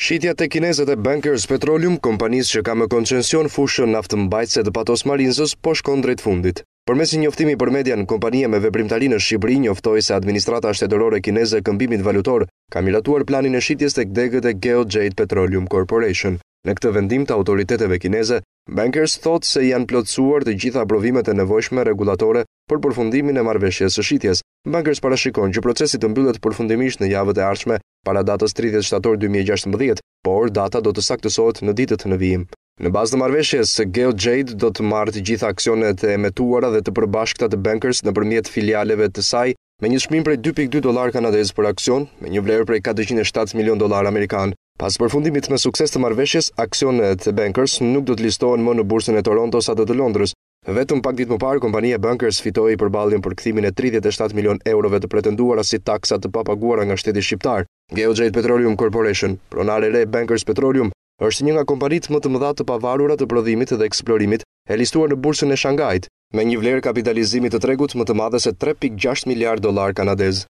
Shqitja të kinezët e Bankers Petroleum, kompanis që ka më koncension fushën naftë mbajtëse dhe patos marinzës, po shkon drejt fundit. Për mesin njoftimi për median, kompanija me veprimtari në Shqibri njoftoj se administrata shtetërore kineze këmbimit valutor ka miratuar planin e shitjes të kdegët e GeoJet Petroleum Corporation. Në këtë vendim të autoriteteve kineze, Bankers thotë se janë plotësuar të gjitha aprovimet e nevojshme regulatore për përfundimin e marveshjes së shitjes. Bankers parashikon që procesit të mbyllet përfundimisht në javët e arqme para datës 30 shtator 2016, por data do të saktësohet në ditët në vijim. Në bazë të marveshjes, GeoJade do të marrë të gjitha aksionet e emetuara dhe të përbashkëta të bankers në përmjet filialeve të saj me një shmim prej 2.2 dolar kanadez për aksion, me një vlerë prej 407 milion dolar amerikan. Pas përfundimit me sukses të marveshjes, aksionet e bankers nuk do të listohen më në bursën e Toronto sa të të Londrës. Vetëm pak ditë më parë, kompania Bankers fitoi përballjen për kthimin e 37 milion eurove të pretenduara si taksa të papaguara nga shteti shqiptar. Geojet Petroleum Corporation, pronare re Bankers Petroleum, është një nga komparit më të mëdha të pavarurat të prodhimit dhe eksplorimit e listuar në bursën e Shangajt, me një vlerë kapitalizimit të tregut më të madhe se 3.6 miliard dolar kanadez.